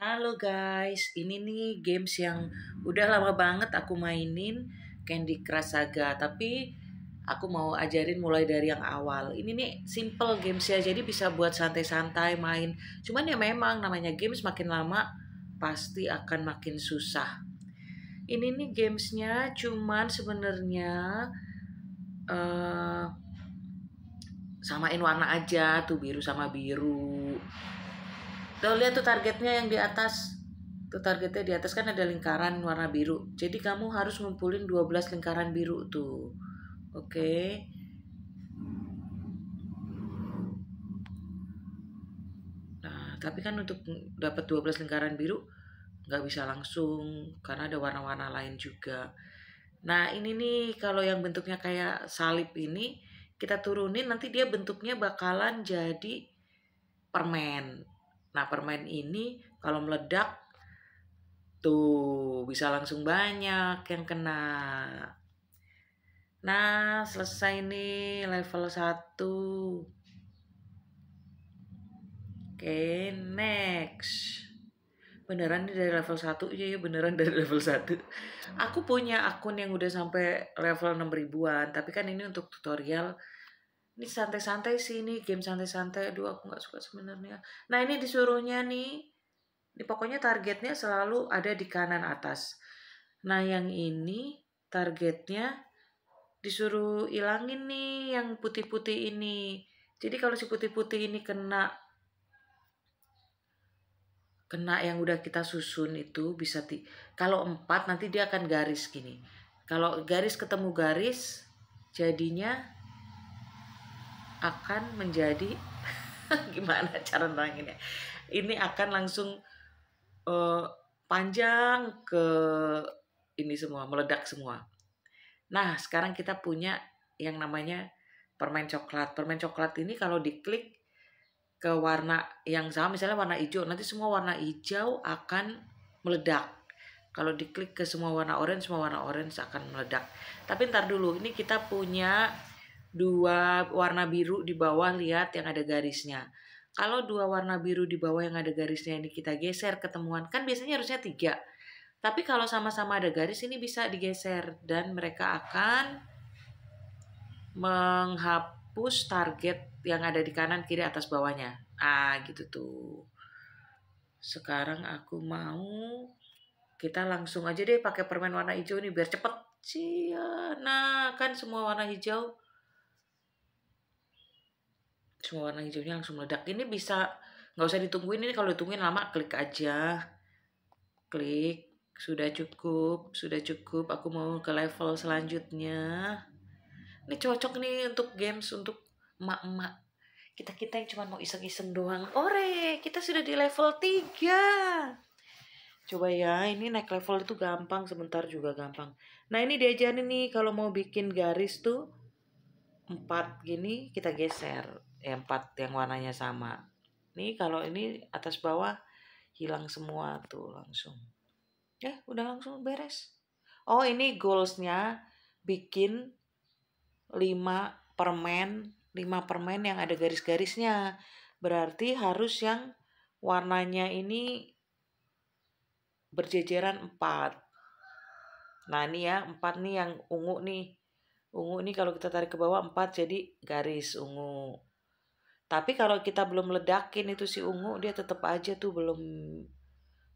Halo guys, ini nih games yang udah lama banget aku mainin Candy Crush Saga Tapi aku mau ajarin mulai dari yang awal Ini nih simple games ya, jadi bisa buat santai-santai main Cuman ya memang namanya games makin lama pasti akan makin susah Ini nih gamesnya cuman sebenernya uh, eh, samain warna aja tuh biru sama biru Tuh lihat tuh targetnya yang di atas. Tuh targetnya di atas kan ada lingkaran warna biru. Jadi kamu harus ngumpulin 12 lingkaran biru tuh. Oke. Okay. Nah, tapi kan untuk dapat 12 lingkaran biru nggak bisa langsung karena ada warna-warna lain juga. Nah, ini nih kalau yang bentuknya kayak salib ini kita turunin nanti dia bentuknya bakalan jadi permen. Nah, permen ini kalau meledak tuh bisa langsung banyak yang kena. Nah, selesai nih level 1. Oke, next. Beneran nih dari level 1? Iya, ya beneran dari level 1. Aku punya akun yang udah sampai level 6000-an. tapi kan ini untuk tutorial ini santai-santai sih ini game santai-santai aduh aku nggak suka sebenarnya nah ini disuruhnya nih ini pokoknya targetnya selalu ada di kanan atas nah yang ini targetnya disuruh ilangin nih yang putih-putih ini jadi kalau si putih-putih ini kena kena yang udah kita susun itu bisa ti kalau empat nanti dia akan garis gini kalau garis ketemu garis jadinya akan menjadi gimana cara neranginnya ini akan langsung uh, panjang ke ini semua meledak semua nah sekarang kita punya yang namanya permen coklat permen coklat ini kalau diklik ke warna yang sama misalnya warna hijau nanti semua warna hijau akan meledak kalau diklik ke semua warna orange semua warna orange akan meledak tapi ntar dulu ini kita punya dua warna biru di bawah lihat yang ada garisnya. Kalau dua warna biru di bawah yang ada garisnya ini kita geser ketemuan, kan biasanya harusnya tiga. Tapi kalau sama-sama ada garis ini bisa digeser dan mereka akan menghapus target yang ada di kanan kiri atas bawahnya. Ah, gitu tuh. Sekarang aku mau kita langsung aja deh pakai permen warna hijau ini biar cepet. Cia, nah kan semua warna hijau semua warna hijaunya langsung meledak ini bisa nggak usah ditungguin ini kalau ditungguin lama klik aja klik sudah cukup sudah cukup aku mau ke level selanjutnya ini cocok nih untuk games untuk emak-emak kita kita yang cuma mau iseng-iseng doang ore kita sudah di level 3 coba ya ini naik level itu gampang sebentar juga gampang nah ini diajarin nih kalau mau bikin garis tuh empat gini kita geser yang empat yang warnanya sama nih kalau ini atas bawah hilang semua tuh langsung ya udah langsung beres oh ini goalsnya bikin 5 permen 5 permen yang ada garis-garisnya berarti harus yang warnanya ini berjejeran 4 nah ini ya 4 nih yang ungu nih ungu ini kalau kita tarik ke bawah 4 jadi garis ungu tapi kalau kita belum ledakin itu si ungu, dia tetap aja tuh belum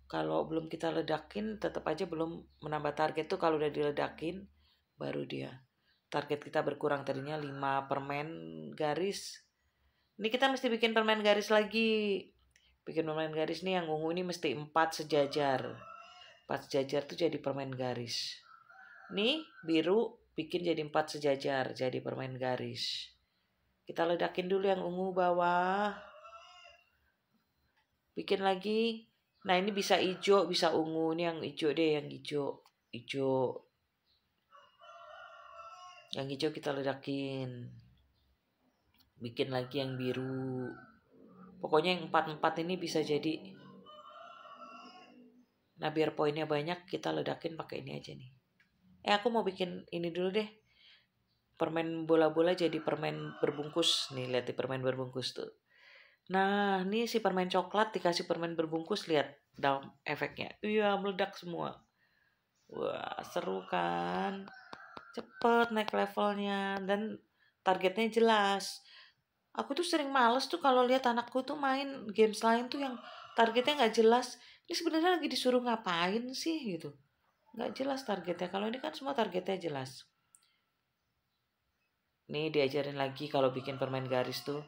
kalau belum kita ledakin tetap aja belum menambah target tuh kalau udah diledakin baru dia target kita berkurang tadinya 5 permen garis ini kita mesti bikin permen garis lagi bikin permen garis nih yang ungu ini mesti 4 sejajar 4 sejajar tuh jadi permen garis nih biru bikin jadi 4 sejajar jadi permen garis kita ledakin dulu yang ungu bawah. Bikin lagi. Nah ini bisa hijau, bisa ungu. Ini yang hijau deh, yang hijau. Hijau. Yang hijau kita ledakin. Bikin lagi yang biru. Pokoknya yang empat-empat ini bisa jadi. Nah biar poinnya banyak kita ledakin pakai ini aja nih. Eh aku mau bikin ini dulu deh permen bola-bola jadi permen berbungkus nih lihat di permen berbungkus tuh nah ini si permen coklat dikasih permen berbungkus lihat dalam efeknya iya meledak semua wah seru kan cepet naik levelnya dan targetnya jelas aku tuh sering males tuh kalau lihat anakku tuh main games lain tuh yang targetnya nggak jelas ini sebenarnya lagi disuruh ngapain sih gitu nggak jelas targetnya kalau ini kan semua targetnya jelas ini diajarin lagi kalau bikin permen garis tuh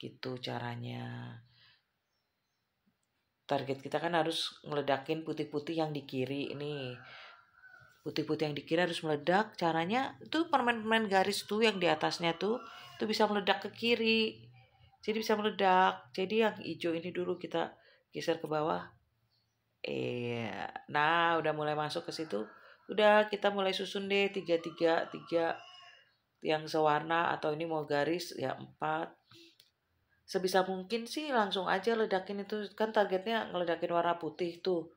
gitu caranya target kita kan harus meledakin putih-putih yang di kiri ini putih-putih yang di kiri harus meledak caranya itu permen-permen garis tuh yang di atasnya tuh itu bisa meledak ke kiri jadi bisa meledak jadi yang hijau ini dulu kita geser ke bawah iya nah udah mulai masuk ke situ udah kita mulai susun deh tiga tiga tiga yang sewarna atau ini mau garis ya empat sebisa mungkin sih langsung aja ledakin itu kan targetnya ngeledakin warna putih tuh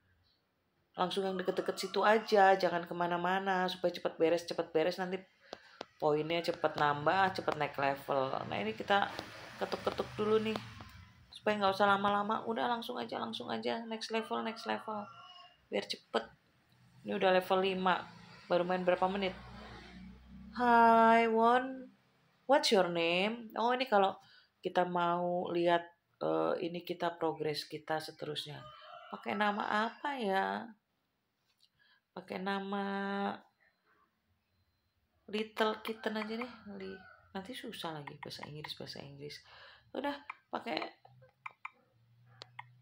langsung yang deket-deket situ aja jangan kemana-mana supaya cepat beres cepat beres nanti poinnya cepat nambah cepat naik level nah ini kita ketuk-ketuk dulu nih supaya nggak usah lama-lama udah langsung aja langsung aja next level next level biar cepet ini udah level 5 baru main berapa menit Hi Won, what's your name? Oh ini kalau kita mau lihat uh, ini kita progres kita seterusnya. Pakai nama apa ya? Pakai nama Little Kitten aja nih. Nanti susah lagi bahasa Inggris bahasa Inggris. Udah pakai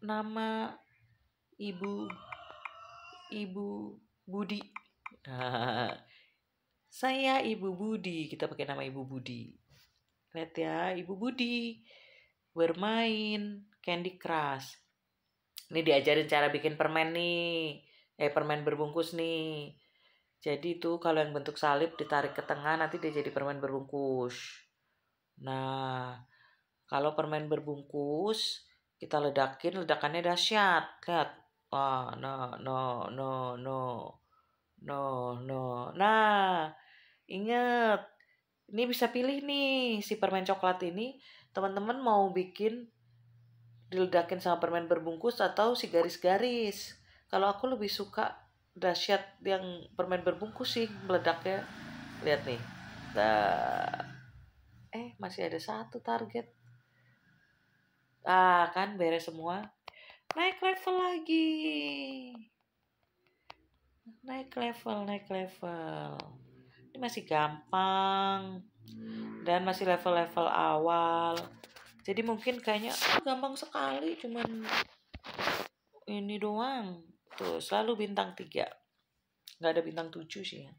nama ibu ibu Budi. Saya Ibu Budi, kita pakai nama Ibu Budi. Lihat ya, Ibu Budi bermain Candy Crush. Ini diajarin cara bikin permen nih. Eh, permen berbungkus nih. Jadi itu kalau yang bentuk salib ditarik ke tengah nanti dia jadi permen berbungkus. Nah, kalau permen berbungkus kita ledakin, ledakannya dahsyat. Lihat. Ah, no, no, no, no. No, no. Nah, ingat. Ini bisa pilih nih si permen coklat ini. Teman-teman mau bikin diledakin sama permen berbungkus atau si garis-garis. Kalau aku lebih suka dahsyat yang permen berbungkus sih meledaknya. Lihat nih. Nah. Eh, masih ada satu target. Ah, kan beres semua. Naik level lagi naik level naik level ini masih gampang dan masih level-level awal jadi mungkin kayaknya ah, gampang sekali cuman ini doang tuh selalu bintang tiga, nggak ada bintang tujuh sih ya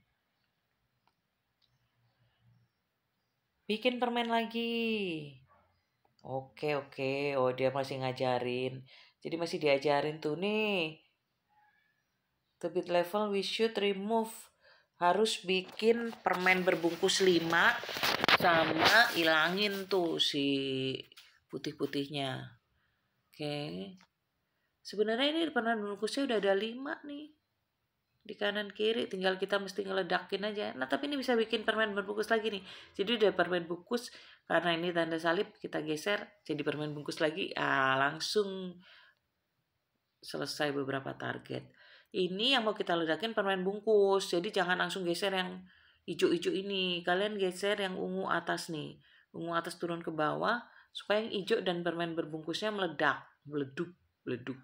bikin permen lagi oke oke oh dia masih ngajarin jadi masih diajarin tuh nih to beat level we should remove harus bikin permen berbungkus 5 sama ilangin tuh si putih-putihnya oke okay. sebenarnya ini permen berbungkusnya udah ada 5 nih di kanan kiri tinggal kita mesti ngeledakin aja nah tapi ini bisa bikin permen berbungkus lagi nih jadi udah permen bungkus karena ini tanda salib kita geser jadi permen bungkus lagi ah langsung selesai beberapa target ini yang mau kita ledakin permen bungkus jadi jangan langsung geser yang hijau-hijau ini kalian geser yang ungu atas nih ungu atas turun ke bawah supaya yang hijau dan permen berbungkusnya meledak meleduk meleduk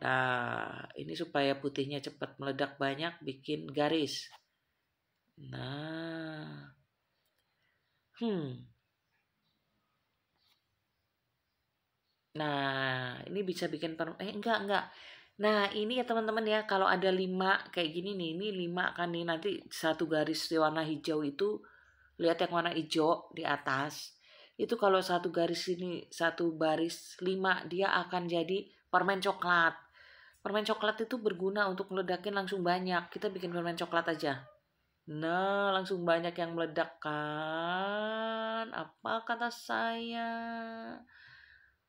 nah ini supaya putihnya cepat meledak banyak bikin garis nah hmm nah ini bisa bikin permen eh enggak enggak Nah ini ya teman-teman ya kalau ada lima kayak gini nih, ini lima kan nih nanti satu garis di warna hijau itu lihat yang warna hijau di atas. Itu kalau satu garis ini, satu baris lima dia akan jadi permen coklat. Permen coklat itu berguna untuk meledakin langsung banyak. Kita bikin permen coklat aja. Nah, langsung banyak yang meledakkan Apa kata saya?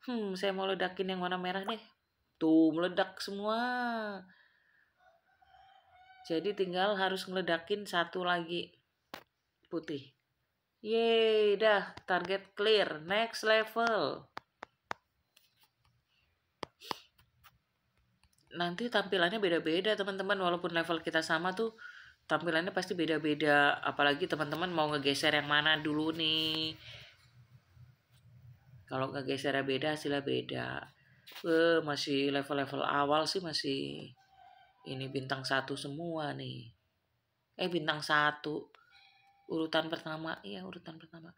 Hmm, saya mau ledakin yang warna merah deh. Tuh meledak semua. Jadi tinggal harus meledakin satu lagi putih. Yeay, dah target clear, next level. Nanti tampilannya beda-beda teman-teman, walaupun level kita sama tuh tampilannya pasti beda-beda. Apalagi teman-teman mau ngegeser yang mana dulu nih. Kalau ngegesernya beda, hasilnya beda eh, masih level-level awal sih masih ini bintang satu semua nih eh bintang satu urutan pertama iya urutan pertama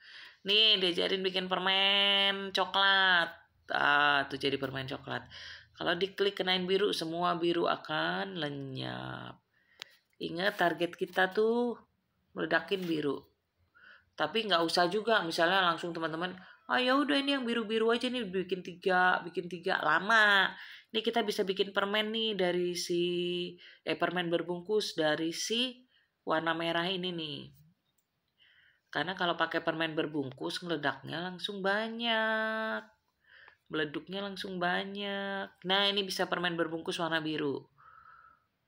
nih diajarin bikin permen coklat ah tuh jadi permen coklat kalau diklik kenain biru semua biru akan lenyap ingat target kita tuh meledakin biru tapi nggak usah juga misalnya langsung teman-teman oh ya udah ini yang biru-biru aja nih bikin tiga bikin tiga lama ini kita bisa bikin permen nih dari si eh permen berbungkus dari si warna merah ini nih karena kalau pakai permen berbungkus meledaknya langsung banyak meleduknya langsung banyak nah ini bisa permen berbungkus warna biru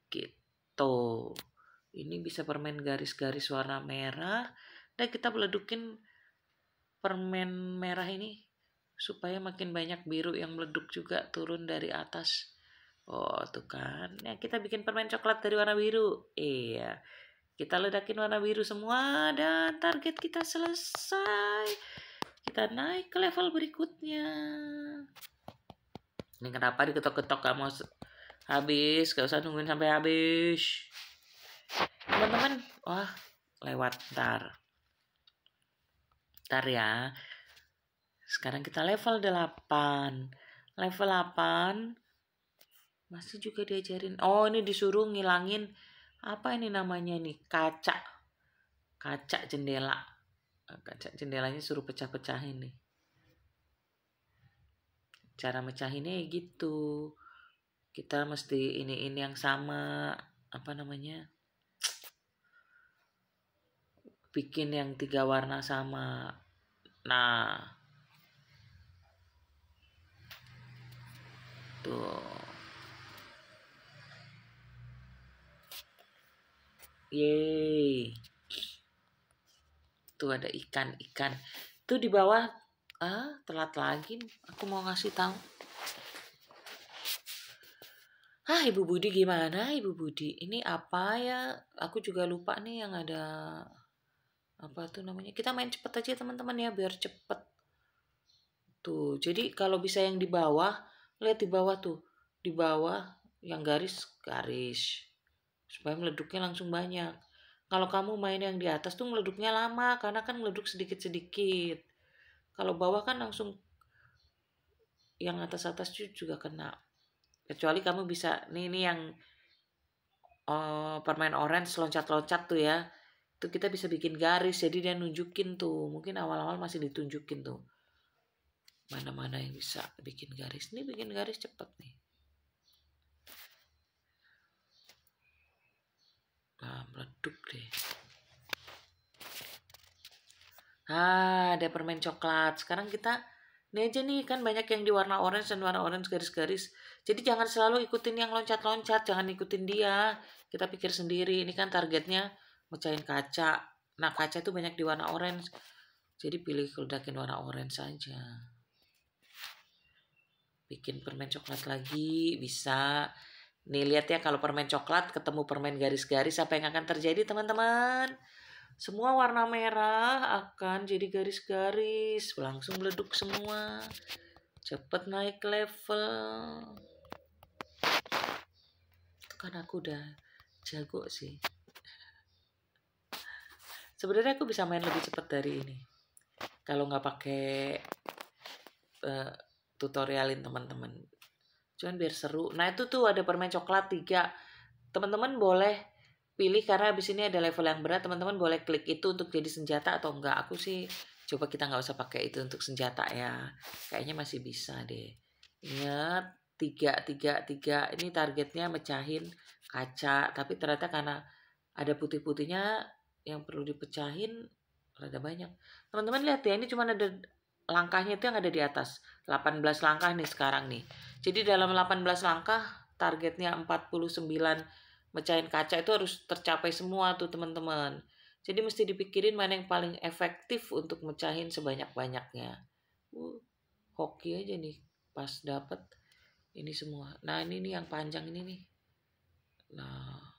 gitu ini bisa permen garis-garis warna merah dan kita meledukin permen merah ini supaya makin banyak biru yang meleduk juga turun dari atas. Oh, tuh kan. Ya, kita bikin permen coklat dari warna biru. Iya. Kita ledakin warna biru semua dan target kita selesai. Kita naik ke level berikutnya. Ini kenapa diketok-ketok gak mau habis. Gak usah nungguin sampai habis. Teman-teman. Wah, lewat. Ntar. Ntar ya. Sekarang kita level 8. Level 8 masih juga diajarin. Oh, ini disuruh ngilangin apa ini namanya nih? Kaca. Kaca jendela. Eh, kaca jendelanya suruh pecah pecah ini. Cara mecahinnya ya gitu. Kita mesti ini-ini yang sama apa namanya? bikin yang tiga warna sama nah tuh yeay tuh ada ikan-ikan tuh di bawah ah telat lagi aku mau ngasih tahu ah ibu Budi gimana ibu Budi ini apa ya aku juga lupa nih yang ada apa tuh namanya kita main cepet aja teman-teman ya biar cepet tuh jadi kalau bisa yang di bawah lihat di bawah tuh di bawah yang garis garis supaya meleduknya langsung banyak kalau kamu main yang di atas tuh meleduknya lama karena kan meleduk sedikit-sedikit kalau bawah kan langsung yang atas-atas juga kena kecuali kamu bisa nih ini yang uh, permain orange loncat-loncat tuh ya tuh kita bisa bikin garis jadi dia nunjukin tuh mungkin awal-awal masih ditunjukin tuh mana-mana yang bisa bikin garis ini bikin garis cepet nih nah meleduk deh Nah, ada permen coklat sekarang kita ini aja nih kan banyak yang di warna orange dan warna orange garis-garis jadi jangan selalu ikutin yang loncat-loncat jangan ikutin dia kita pikir sendiri ini kan targetnya mecahin kaca nah kaca itu banyak di warna orange jadi pilih keledakin warna orange saja bikin permen coklat lagi bisa nih lihat ya kalau permen coklat ketemu permen garis-garis apa yang akan terjadi teman-teman semua warna merah akan jadi garis-garis langsung meleduk semua cepet naik level itu kan aku udah jago sih sebenarnya aku bisa main lebih cepat dari ini kalau nggak pakai uh, tutorialin teman-teman cuman biar seru nah itu tuh ada permen coklat tiga teman-teman boleh pilih karena abis ini ada level yang berat teman-teman boleh klik itu untuk jadi senjata atau enggak aku sih coba kita nggak usah pakai itu untuk senjata ya kayaknya masih bisa deh ingat tiga tiga tiga ini targetnya mecahin kaca tapi ternyata karena ada putih-putihnya yang perlu dipecahin rada banyak. Teman-teman lihat ya, ini cuma ada langkahnya itu yang ada di atas. 18 langkah nih sekarang nih. Jadi dalam 18 langkah targetnya 49 mecahin kaca itu harus tercapai semua tuh teman-teman. Jadi mesti dipikirin mana yang paling efektif untuk mecahin sebanyak-banyaknya. Uh, hoki aja nih pas dapet ini semua. Nah ini nih yang panjang ini nih. Nah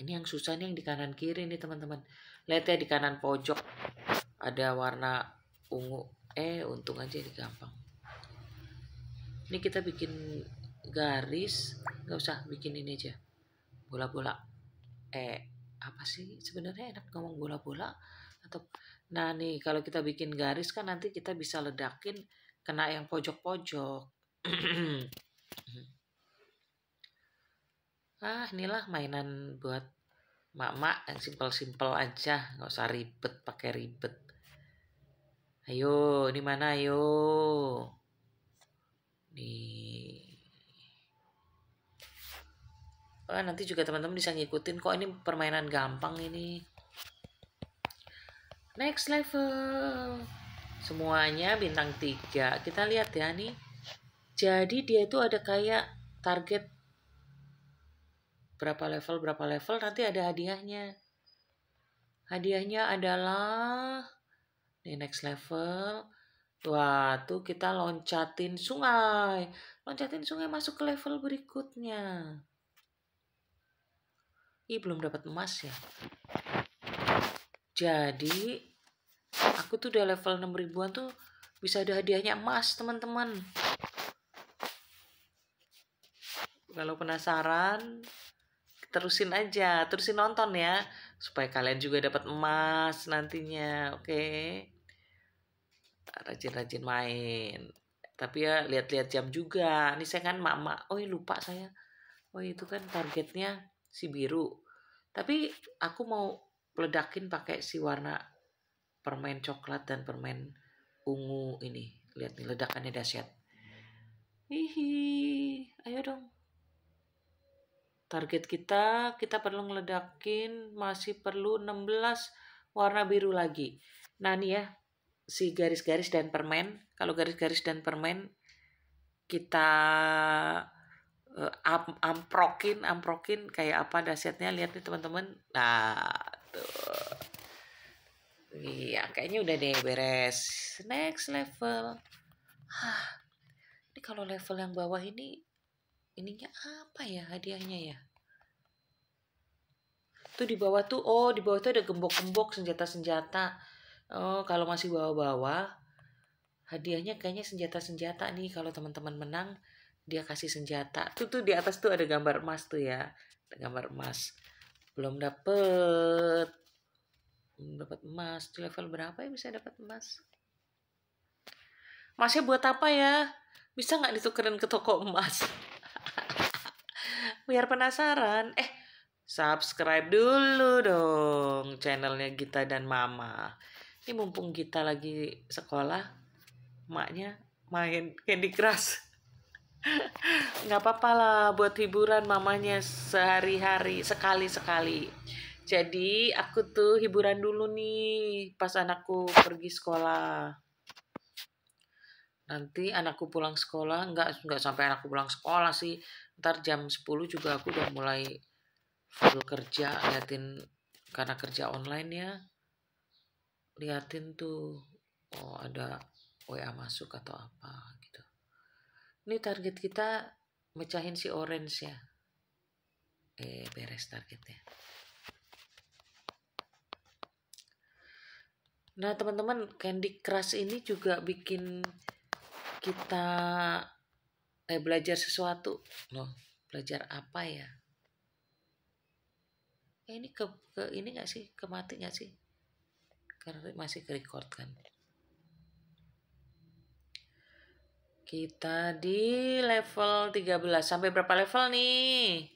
ini yang susah nih yang di kanan kiri nih teman-teman lihat ya di kanan pojok ada warna ungu eh untung aja ini gampang ini kita bikin garis nggak usah bikin ini aja bola-bola eh apa sih sebenarnya enak ngomong bola-bola atau nah nih kalau kita bikin garis kan nanti kita bisa ledakin kena yang pojok-pojok hmm ah inilah mainan buat mak-mak yang simpel-simpel aja nggak usah ribet pakai ribet ayo ini mana ayo nih Wah, nanti juga teman-teman bisa ngikutin kok ini permainan gampang ini next level semuanya bintang tiga kita lihat ya nih jadi dia itu ada kayak target berapa level berapa level nanti ada hadiahnya hadiahnya adalah di next level wah tuh kita loncatin sungai loncatin sungai masuk ke level berikutnya ih belum dapat emas ya jadi aku tuh udah level 6 ribuan tuh bisa ada hadiahnya emas teman-teman kalau penasaran terusin aja, terusin nonton ya supaya kalian juga dapat emas nantinya, oke? Okay? Rajin-rajin main. Tapi ya lihat-lihat jam juga. Ini saya kan mama. Oh, lupa saya. Oh, itu kan targetnya si biru. Tapi aku mau peledakin pakai si warna permen coklat dan permen ungu ini. Lihat nih ledakannya dahsyat. Hihi, ayo dong. Target kita, kita perlu ngeledakin masih perlu 16 warna biru lagi. Nah nih ya, si garis-garis dan permen. Kalau garis-garis dan permen kita uh, am amprokin, amprokin kayak apa dasarnya Lihat nih teman-teman. Nah, tuh. Iya, kayaknya udah deh beres. Next level. Hah, ini kalau level yang bawah ini ininya apa ya hadiahnya ya tuh di bawah tuh oh di bawah tuh ada gembok-gembok senjata-senjata oh kalau masih bawa-bawa hadiahnya kayaknya senjata-senjata nih kalau teman-teman menang dia kasih senjata tuh tuh di atas tuh ada gambar emas tuh ya gambar emas belum dapet belum dapat emas di level berapa ya bisa dapat emas Emasnya buat apa ya bisa nggak ditukerin ke toko emas biar penasaran. Eh, subscribe dulu dong channelnya Gita dan Mama. Ini mumpung kita lagi sekolah, maknya main Candy Crush. Nggak apa-apa lah buat hiburan mamanya sehari-hari, sekali-sekali. Jadi aku tuh hiburan dulu nih pas anakku pergi sekolah nanti anakku pulang sekolah nggak nggak sampai anakku pulang sekolah sih ntar jam 10 juga aku udah mulai full kerja liatin karena kerja online ya liatin tuh oh ada WA masuk atau apa gitu ini target kita mecahin si orange ya eh beres targetnya nah teman-teman Candy Crush ini juga bikin kita eh, belajar sesuatu loh belajar apa ya eh, ini ke, ke ini nggak sih ke mati nggak sih karena masih ke record kan kita di level 13 sampai berapa level nih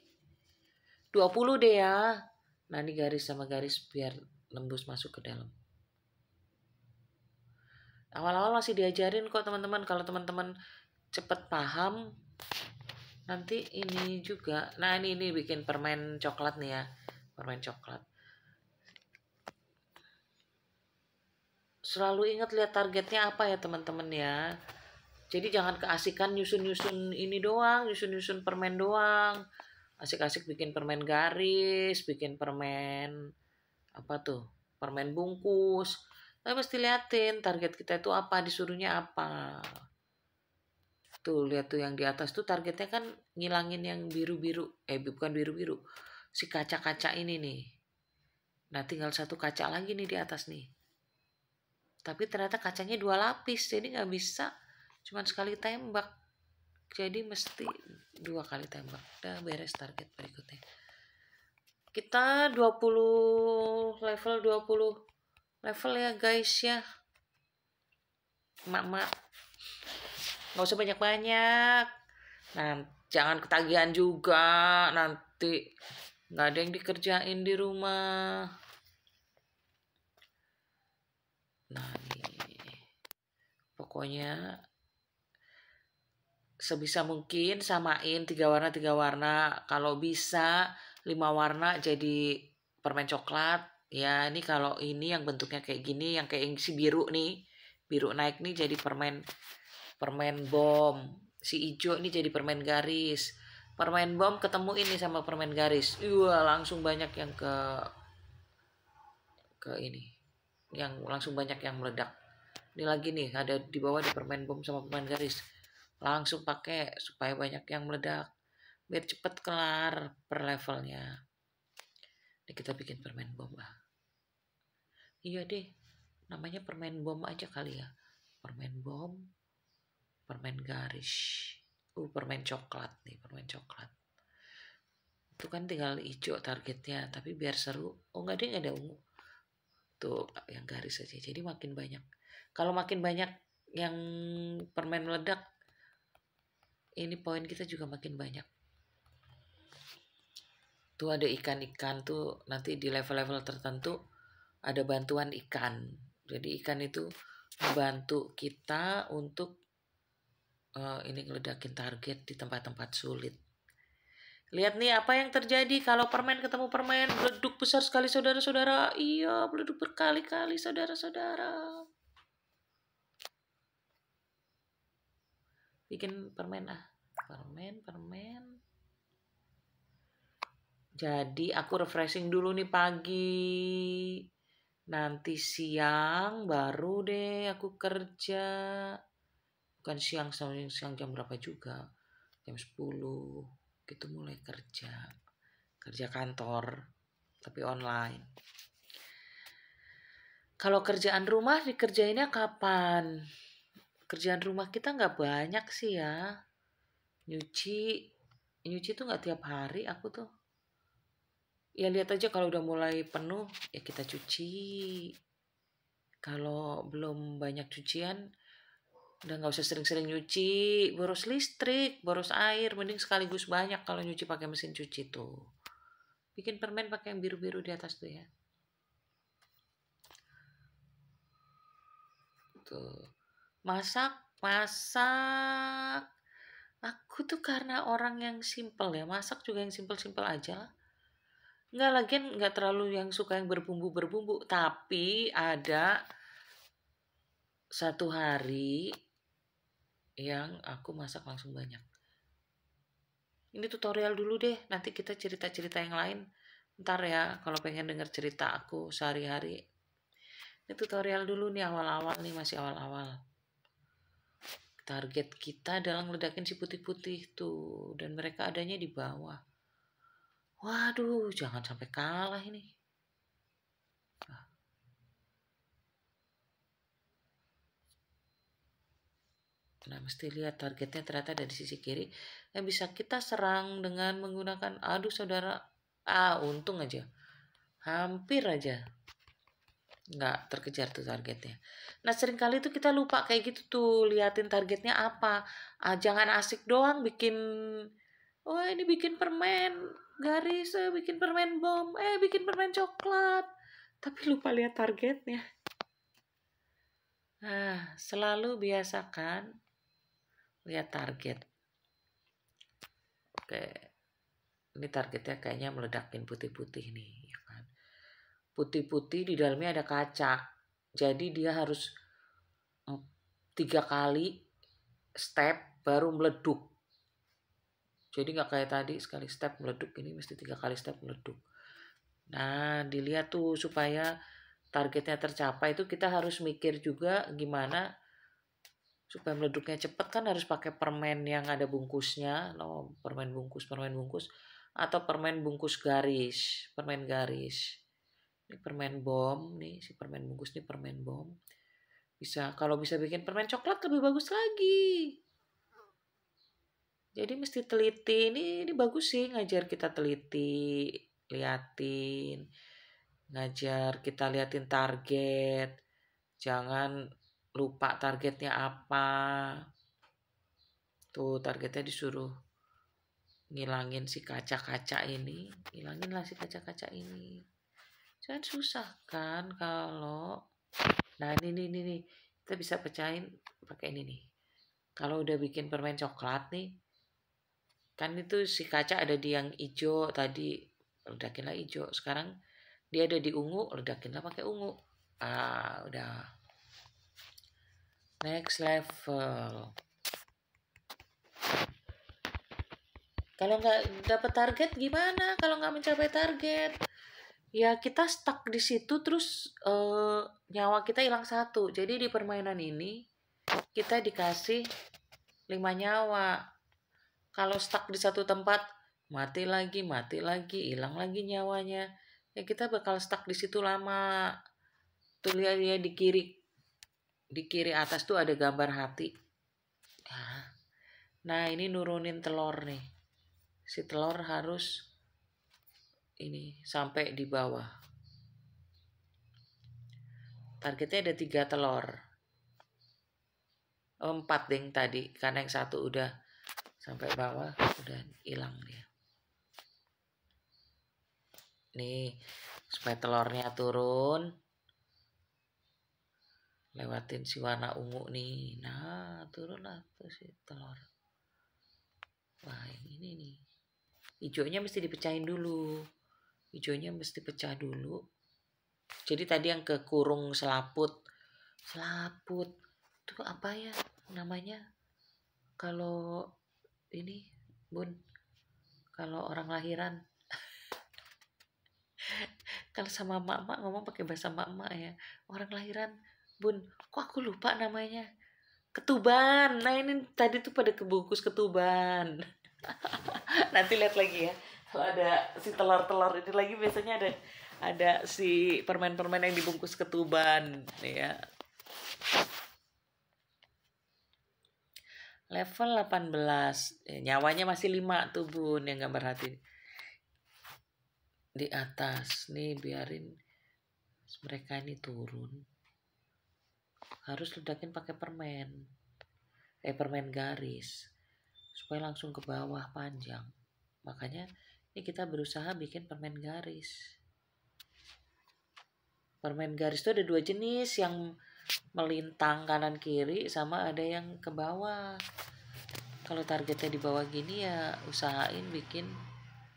20 deh ya nah ini garis sama garis biar lembus masuk ke dalam awal-awal masih diajarin kok teman-teman kalau teman-teman cepet paham nanti ini juga nah ini ini bikin permen coklat nih ya permen coklat selalu ingat lihat targetnya apa ya teman-teman ya jadi jangan keasikan nyusun-nyusun ini doang nyusun-nyusun permen doang asik-asik bikin permen garis bikin permen apa tuh permen bungkus tapi pasti liatin target kita itu apa, disuruhnya apa. Tuh, lihat tuh yang di atas tuh targetnya kan ngilangin yang biru-biru. Eh, bukan biru-biru. Si kaca-kaca ini nih. Nah, tinggal satu kaca lagi nih di atas nih. Tapi ternyata kacanya dua lapis, jadi nggak bisa cuman sekali tembak. Jadi mesti dua kali tembak. Udah beres target berikutnya kita 20 level 20 level ya guys ya emak-emak nggak usah banyak-banyak nah jangan ketagihan juga nanti nggak ada yang dikerjain di rumah nah ini. pokoknya sebisa mungkin samain tiga warna tiga warna kalau bisa lima warna jadi permen coklat ya ini kalau ini yang bentuknya kayak gini yang kayak yang si biru nih biru naik nih jadi permen permen bom si hijau ini jadi permen garis permen bom ketemu ini sama permen garis iya langsung banyak yang ke ke ini yang langsung banyak yang meledak ini lagi nih ada di bawah di permen bom sama permen garis langsung pakai supaya banyak yang meledak biar cepet kelar per levelnya ini eh, kita bikin permen bom ah. Iya deh, namanya permen bom aja kali ya. Permen bom, permen garis. Uh, permen coklat nih, permen coklat. Itu kan tinggal hijau targetnya, tapi biar seru. Oh nggak deh, nggak ada ungu. Tuh, yang garis aja. Jadi makin banyak. Kalau makin banyak yang permen meledak, ini poin kita juga makin banyak tuh ada ikan-ikan tuh nanti di level-level tertentu ada bantuan ikan. Jadi ikan itu membantu kita untuk uh, ini ngeledakin target di tempat-tempat sulit. Lihat nih apa yang terjadi kalau permen ketemu permen, beleduk besar sekali saudara-saudara. Iya, beleduk berkali-kali saudara-saudara. Bikin permen ah. Permen, permen. Jadi aku refreshing dulu nih pagi. Nanti siang baru deh aku kerja. Bukan siang, siang, siang jam berapa juga. Jam 10 gitu mulai kerja. Kerja kantor tapi online. Kalau kerjaan rumah dikerjainnya kapan? Kerjaan rumah kita nggak banyak sih ya. Nyuci, nyuci tuh nggak tiap hari aku tuh ya lihat aja kalau udah mulai penuh ya kita cuci kalau belum banyak cucian udah nggak usah sering-sering nyuci boros listrik boros air mending sekaligus banyak kalau nyuci pakai mesin cuci tuh bikin permen pakai yang biru-biru di atas tuh ya tuh masak masak aku tuh karena orang yang simple ya masak juga yang simple-simple aja lah Nggak lagi nggak terlalu yang suka yang berbumbu-berbumbu, tapi ada satu hari yang aku masak langsung banyak. Ini tutorial dulu deh, nanti kita cerita-cerita yang lain. Ntar ya, kalau pengen denger cerita aku sehari-hari. Ini tutorial dulu nih awal-awal nih, masih awal-awal. Target kita adalah ngeledakin si putih-putih tuh, dan mereka adanya di bawah. Waduh, jangan sampai kalah ini. Ah. Nah, mesti lihat targetnya ternyata ada di sisi kiri. yang eh, bisa kita serang dengan menggunakan aduh saudara. Ah, untung aja. Hampir aja. Nggak terkejar tuh targetnya. Nah, seringkali tuh kita lupa kayak gitu tuh. Liatin targetnya apa. Ah, jangan asik doang bikin... Wah, oh, ini bikin permen garis, eh, bikin permen bom, eh bikin permen coklat. Tapi lupa lihat targetnya. Nah, selalu biasakan lihat target. Oke, ini targetnya kayaknya meledakin putih-putih nih, ya kan? Putih-putih di dalamnya ada kaca, jadi dia harus mm, tiga kali step baru meleduk jadi nggak kayak tadi sekali step meleduk, ini mesti tiga kali step meleduk. Nah, dilihat tuh supaya targetnya tercapai itu kita harus mikir juga gimana supaya meleduknya cepet kan harus pakai permen yang ada bungkusnya, no, permen bungkus, permen bungkus atau permen bungkus garis, permen garis. Ini permen bom, nih si permen bungkus ini permen bom. Bisa kalau bisa bikin permen coklat lebih bagus lagi. Jadi mesti teliti. Ini ini bagus sih ngajar kita teliti, liatin. Ngajar kita liatin target. Jangan lupa targetnya apa. Tuh targetnya disuruh ngilangin si kaca-kaca ini, lah si kaca-kaca ini. Jangan susah kan kalau nah ini ini ini ini. kita bisa pecahin pakai ini nih. Kalau udah bikin permen coklat nih, kan itu si kaca ada di yang ijo tadi ledakinlah ijo sekarang dia ada di ungu ledakinlah pakai ungu ah udah next level kalau nggak dapat target gimana kalau nggak mencapai target ya kita stuck di situ terus uh, nyawa kita hilang satu jadi di permainan ini kita dikasih lima nyawa kalau stuck di satu tempat, mati lagi, mati lagi, hilang lagi nyawanya. Ya kita bakal stuck di situ lama. Tuh lihat ya di kiri. Di kiri atas tuh ada gambar hati. Ya. Nah, ini nurunin telur nih. Si telur harus ini sampai di bawah. Targetnya ada tiga telur. Oh, empat ding tadi, karena yang satu udah sampai bawah udah hilang dia nih supaya telurnya turun lewatin si warna ungu nih nah turun lah tuh si telur wah yang ini nih hijaunya mesti dipecahin dulu hijaunya mesti pecah dulu jadi tadi yang ke kurung selaput selaput itu apa ya namanya kalau ini bun kalau orang lahiran kalau sama mama ngomong pakai bahasa mama ya orang lahiran bun kok aku lupa namanya ketuban nah ini tadi tuh pada kebungkus ketuban nanti lihat lagi ya kalau ada si telur-telur ini lagi biasanya ada ada si permen-permen yang dibungkus ketuban ya level 18 eh, ya, nyawanya masih 5 tuh bun yang gambar hati di atas nih biarin mereka ini turun harus ledakin pakai permen eh permen garis supaya langsung ke bawah panjang makanya ini kita berusaha bikin permen garis permen garis itu ada dua jenis yang melintang kanan kiri sama ada yang ke bawah kalau targetnya di bawah gini ya usahain bikin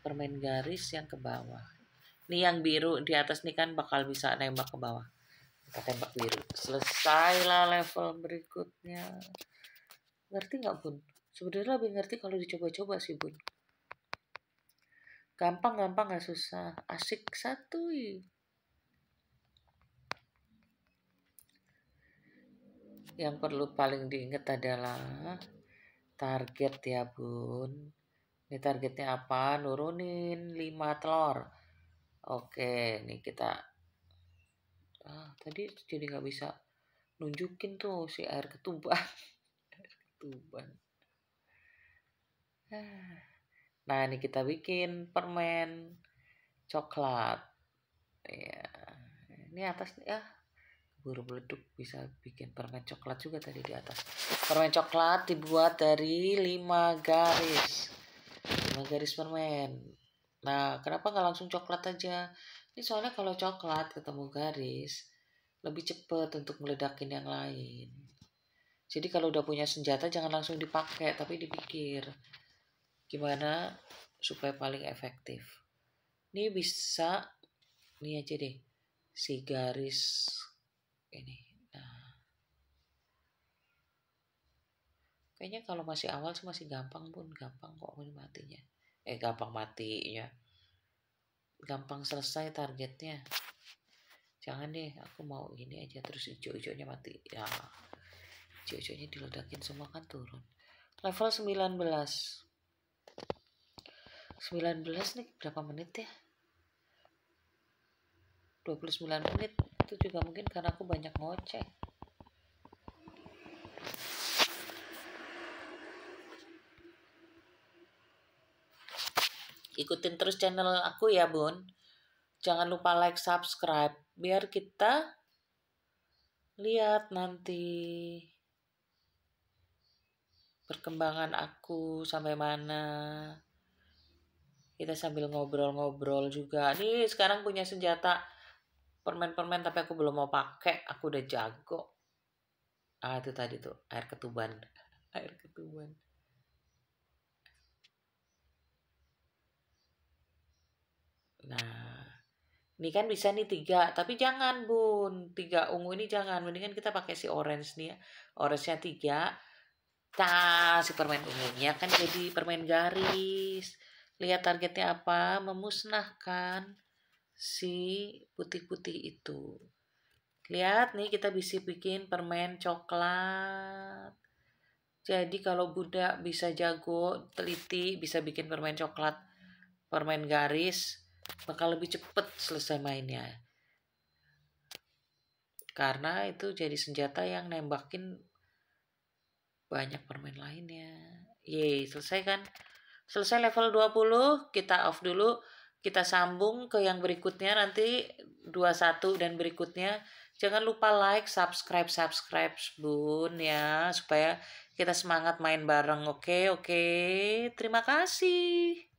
permen garis yang ke bawah ini yang biru di atas nih kan bakal bisa nembak ke bawah kita tembak biru selesailah level berikutnya ngerti nggak bun sebenarnya lebih ngerti kalau dicoba-coba sih bun gampang-gampang nggak ya, susah asik satu yang perlu paling diingat adalah target ya bun ini targetnya apa nurunin 5 telur oke ini kita ah, tadi jadi nggak bisa nunjukin tuh si air ketuban air ketuban nah ini kita bikin permen coklat ya ini atas ya buru beleduk bisa bikin permen coklat juga tadi di atas permen coklat dibuat dari 5 garis 5 garis permen nah kenapa nggak langsung coklat aja ini soalnya kalau coklat ketemu garis lebih cepet untuk meledakin yang lain jadi kalau udah punya senjata jangan langsung dipakai tapi dipikir gimana supaya paling efektif ini bisa ini aja deh si garis ini nah kayaknya kalau masih awal sih masih gampang pun gampang kok matinya eh gampang matinya gampang selesai targetnya jangan deh aku mau ini aja terus hijau-hijaunya mati ya hijau-hijaunya diledakin semua kan turun level 19 19 nih berapa menit ya 29 menit itu juga mungkin karena aku banyak ngoceh ikutin terus channel aku ya bun jangan lupa like subscribe biar kita lihat nanti perkembangan aku sampai mana kita sambil ngobrol-ngobrol juga nih sekarang punya senjata permen-permen tapi aku belum mau pakai aku udah jago ah itu tadi tuh air ketuban air ketuban nah ini kan bisa nih tiga, tapi jangan bun. Tiga ungu ini jangan. Mendingan kita pakai si orange nih ya. Orange-nya tiga. Nah, si permen ungunya kan jadi permen garis. Lihat targetnya apa, memusnahkan si putih-putih itu. Lihat nih kita bisa bikin permen coklat. Jadi kalau Bunda bisa jago, teliti, bisa bikin permen coklat, permen garis, bakal lebih cepet selesai mainnya. Karena itu jadi senjata yang nembakin banyak permen lainnya. Yeay, selesai kan? Selesai level 20, kita off dulu kita sambung ke yang berikutnya nanti 21 dan berikutnya jangan lupa like, subscribe, subscribe bun ya supaya kita semangat main bareng. Oke, okay, oke. Okay. Terima kasih.